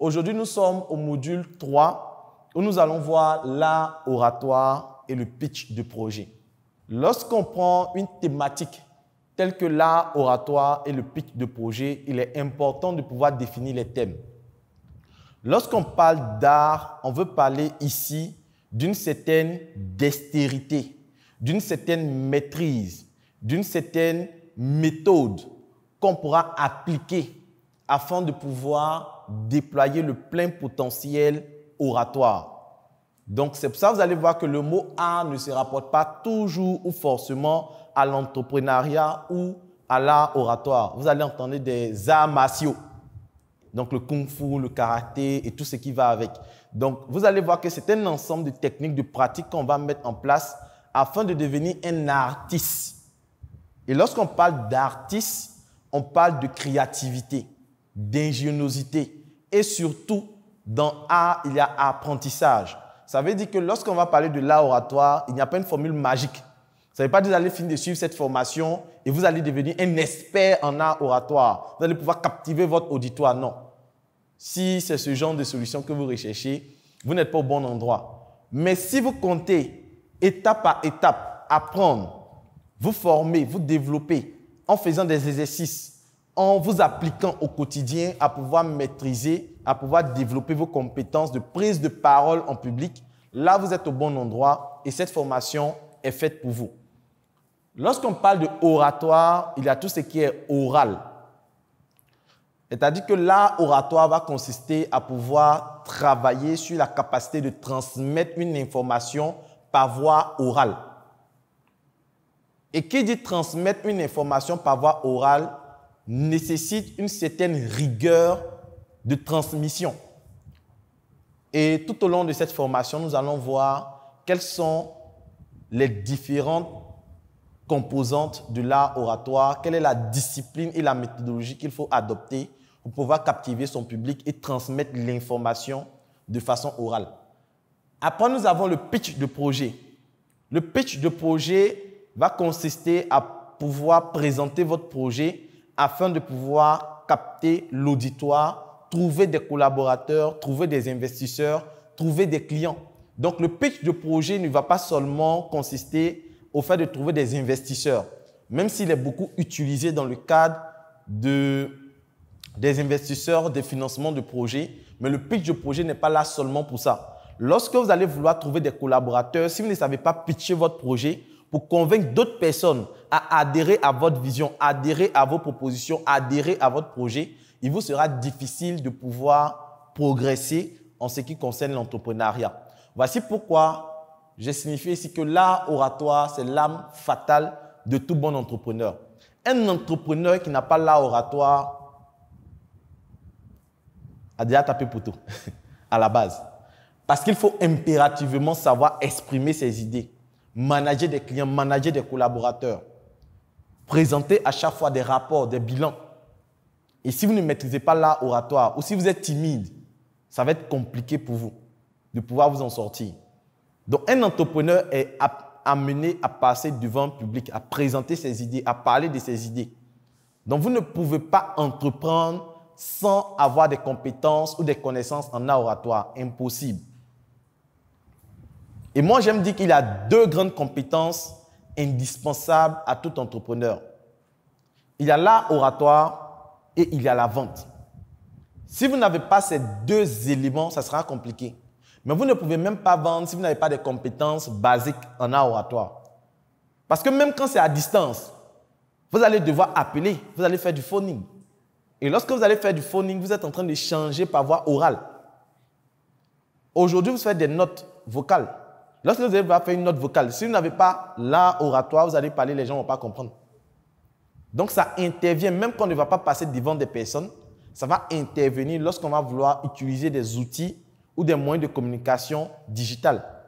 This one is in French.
Aujourd'hui, nous sommes au module 3 où nous allons voir l'art oratoire et le pitch de projet. Lorsqu'on prend une thématique telle que l'art oratoire et le pitch de projet, il est important de pouvoir définir les thèmes. Lorsqu'on parle d'art, on veut parler ici d'une certaine dextérité, d'une certaine maîtrise, d'une certaine méthode qu'on pourra appliquer afin de pouvoir déployer le plein potentiel oratoire. Donc c'est pour ça que vous allez voir que le mot art ne se rapporte pas toujours ou forcément à l'entrepreneuriat ou à l'art oratoire. Vous allez entendre des arts martiaux. Donc le kung fu, le karaté et tout ce qui va avec. Donc vous allez voir que c'est un ensemble de techniques, de pratiques qu'on va mettre en place afin de devenir un artiste. Et lorsqu'on parle d'artiste, on parle de créativité, d'ingéniosité, et surtout, dans A, il y a apprentissage. Ça veut dire que lorsqu'on va parler de l'art oratoire, il n'y a pas une formule magique. Ça ne veut pas dire que vous allez finir de suivre cette formation et vous allez devenir un expert en art oratoire. Vous allez pouvoir captiver votre auditoire. Non. Si c'est ce genre de solution que vous recherchez, vous n'êtes pas au bon endroit. Mais si vous comptez étape par étape apprendre, vous former, vous développer en faisant des exercices, en vous appliquant au quotidien à pouvoir maîtriser, à pouvoir développer vos compétences de prise de parole en public, là, vous êtes au bon endroit et cette formation est faite pour vous. Lorsqu'on parle de oratoire, il y a tout ce qui est oral. C'est-à-dire que là, oratoire va consister à pouvoir travailler sur la capacité de transmettre une information par voie orale. Et qui dit transmettre une information par voie orale nécessite une certaine rigueur de transmission. Et tout au long de cette formation, nous allons voir quelles sont les différentes composantes de l'art oratoire, quelle est la discipline et la méthodologie qu'il faut adopter pour pouvoir captiver son public et transmettre l'information de façon orale. Après, nous avons le pitch de projet. Le pitch de projet va consister à pouvoir présenter votre projet afin de pouvoir capter l'auditoire, trouver des collaborateurs, trouver des investisseurs, trouver des clients. Donc le pitch de projet ne va pas seulement consister au fait de trouver des investisseurs, même s'il est beaucoup utilisé dans le cadre de, des investisseurs, des financements de projets, mais le pitch de projet n'est pas là seulement pour ça. Lorsque vous allez vouloir trouver des collaborateurs, si vous ne savez pas pitcher votre projet, pour convaincre d'autres personnes à adhérer à votre vision, adhérer à vos propositions, adhérer à votre projet, il vous sera difficile de pouvoir progresser en ce qui concerne l'entrepreneuriat. Voici pourquoi j'ai signifié ici que l'art oratoire, c'est l'âme fatale de tout bon entrepreneur. Un entrepreneur qui n'a pas l'art oratoire a déjà tapé poteau à la base. Parce qu'il faut impérativement savoir exprimer ses idées, manager des clients, manager des collaborateurs présenter à chaque fois des rapports, des bilans. Et si vous ne maîtrisez pas l'art oratoire, ou si vous êtes timide, ça va être compliqué pour vous de pouvoir vous en sortir. Donc un entrepreneur est amené à passer devant le public, à présenter ses idées, à parler de ses idées. Donc vous ne pouvez pas entreprendre sans avoir des compétences ou des connaissances en art oratoire. Impossible. Et moi, j'aime dire qu'il a deux grandes compétences indispensable à tout entrepreneur. Il y a oratoire et il y a la vente. Si vous n'avez pas ces deux éléments, ça sera compliqué. Mais vous ne pouvez même pas vendre si vous n'avez pas des compétences basiques en art oratoire. Parce que même quand c'est à distance, vous allez devoir appeler, vous allez faire du phoning. Et lorsque vous allez faire du phoning, vous êtes en train de changer par voie orale. Aujourd'hui, vous faites des notes vocales. Lorsque vous allez faire une note vocale, si vous n'avez pas l'art oratoire, vous allez parler, les gens ne vont pas comprendre. Donc ça intervient, même quand on ne va pas passer devant des personnes, ça va intervenir lorsqu'on va vouloir utiliser des outils ou des moyens de communication digitale.